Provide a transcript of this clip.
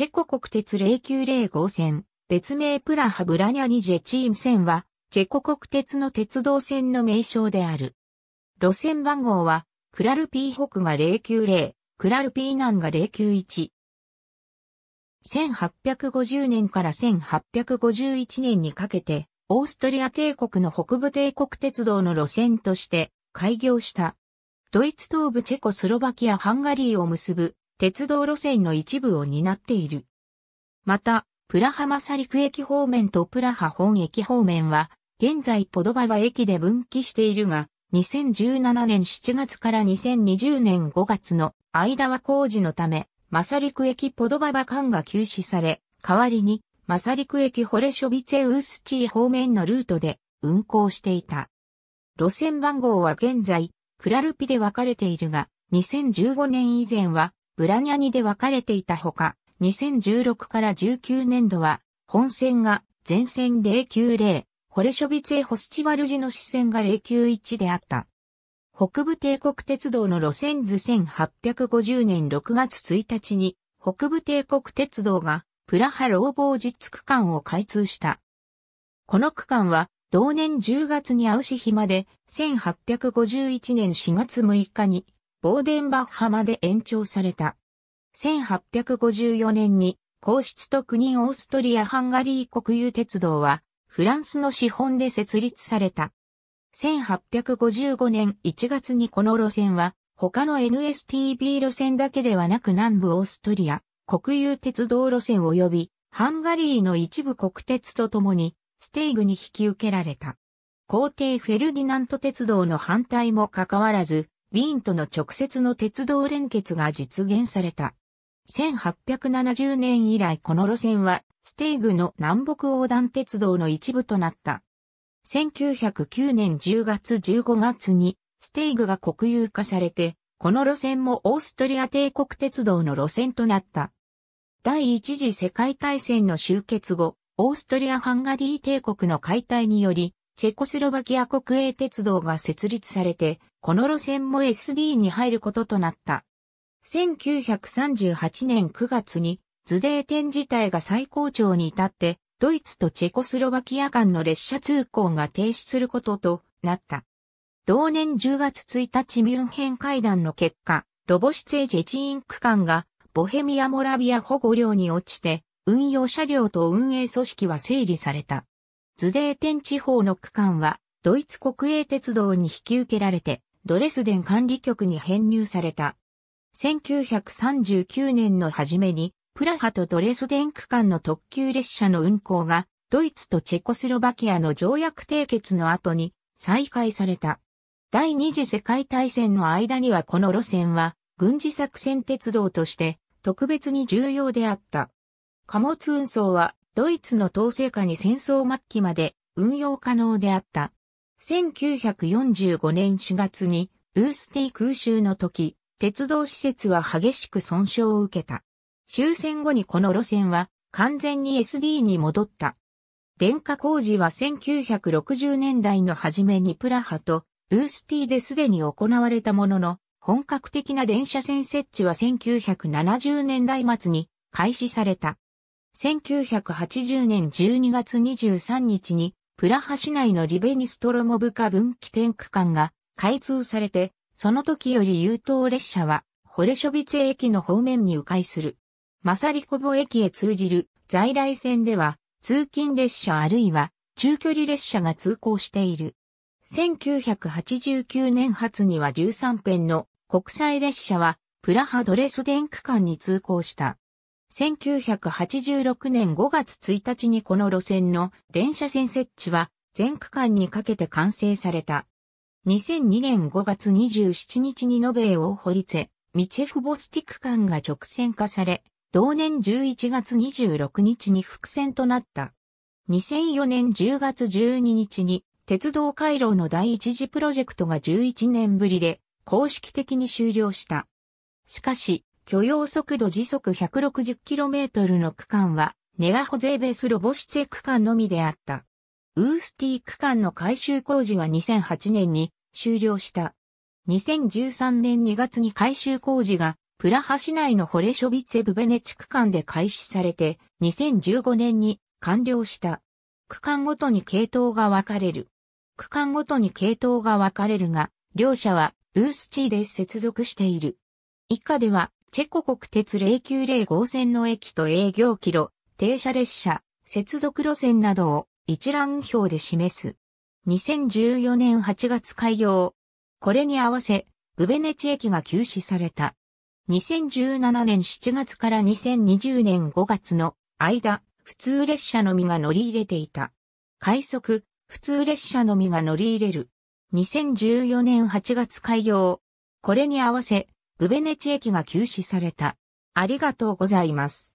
チェコ国鉄0905線、別名プラハブラニャニジェチーム線は、チェコ国鉄の鉄道線の名称である。路線番号は、クラルピー北が090、クラルピー南が091。1850年から1851年にかけて、オーストリア帝国の北部帝国鉄道の路線として開業した。ドイツ東部チェコスロバキアハンガリーを結ぶ鉄道路線の一部を担っている。また、プラハマサリク駅方面とプラハ本駅方面は、現在ポドババ駅で分岐しているが、2017年7月から2020年5月の間は工事のため、マサリク駅ポドババ間が休止され、代わりに、マサリク駅ホレショビツェウスチー方面のルートで運行していた。路線番号は現在、クラルピで分かれているが、2015年以前はブラニャニで分かれていたほか、2016から19年度は、本線が前線090、ホレショビツェホスチバルジの支線が091であった。北部帝国鉄道の路線図1850年6月1日に、北部帝国鉄道がプラハローボージッツ区間を開通した。この区間は、同年10月にアウシヒまで、1851年4月6日にボーデンバッハまで延長された。1854年に皇室と国オーストリア・ハンガリー国有鉄道はフランスの資本で設立された。1855年1月にこの路線は他の NSTB 路線だけではなく南部オーストリア国有鉄道路線及びハンガリーの一部国鉄とともにステイグに引き受けられた。皇帝フェルディナント鉄道の反対もかかわらずウィーンとの直接の鉄道連結が実現された。1870年以来この路線はステーグの南北横断鉄道の一部となった。1909年10月15月にステーグが国有化されて、この路線もオーストリア帝国鉄道の路線となった。第一次世界大戦の終結後、オーストリア・ハンガリー帝国の解体により、チェコスロバキア国営鉄道が設立されて、この路線も SD に入ることとなった。1938年9月にズデーテン自体が最高潮に至って、ドイツとチェコスロバキア間の列車通行が停止することとなった。同年10月1日ミュンヘン会談の結果、ロボシツェジェチイン区間がボヘミア・モラビア保護領に落ちて、運用車両と運営組織は整理された。ズデーテン地方の区間は、ドイツ国営鉄道に引き受けられて、ドレスデン管理局に編入された。1939年の初めに、プラハとドレスデン区間の特急列車の運行が、ドイツとチェコスロバキアの条約締結の後に再開された。第二次世界大戦の間にはこの路線は、軍事作戦鉄道として特別に重要であった。貨物運送はドイツの統制下に戦争末期まで運用可能であった。1945年4月にウースティ空襲の時、鉄道施設は激しく損傷を受けた。終戦後にこの路線は完全に SD に戻った。電化工事は1960年代の初めにプラハとウースティですでに行われたものの、本格的な電車線設置は1970年代末に開始された。1980年12月23日にプラハ市内のリベニストロモブカ分岐点区間が開通されて、その時より優等列車は、ホレショビツ駅の方面に迂回する。マサリコボ駅へ通じる在来線では、通勤列車あるいは中距離列車が通行している。1989年発には13編の国際列車は、プラハドレスデン区間に通行した。1986年5月1日にこの路線の電車線設置は全区間にかけて完成された。2002年5月27日に延べ掘り瀬、ミチェフボスティ区間が直線化され、同年11月26日に伏線となった。2004年10月12日に鉄道回廊の第一次プロジェクトが11年ぶりで公式的に終了した。しかし、許容速度時速 160km の区間は、ネラホゼーベスロボシツェ区間のみであった。ウースティ区間の改修工事は2008年に終了した。2013年2月に改修工事がプラハ市内のホレショビツェブベネチ区間で開始されて2015年に完了した。区間ごとに系統が分かれる。区間ごとに系統が分かれるが、両者はウースチーで接続している。以下ではチェコ国鉄090号線の駅と営業キロ、停車列車、接続路線などを一覧表で示す。2014年8月開業。これに合わせ、ウベネチ駅が休止された。2017年7月から2020年5月の間、普通列車のみが乗り入れていた。快速、普通列車のみが乗り入れる。2014年8月開業。これに合わせ、ベネチ駅が休止された。ありがとうございます。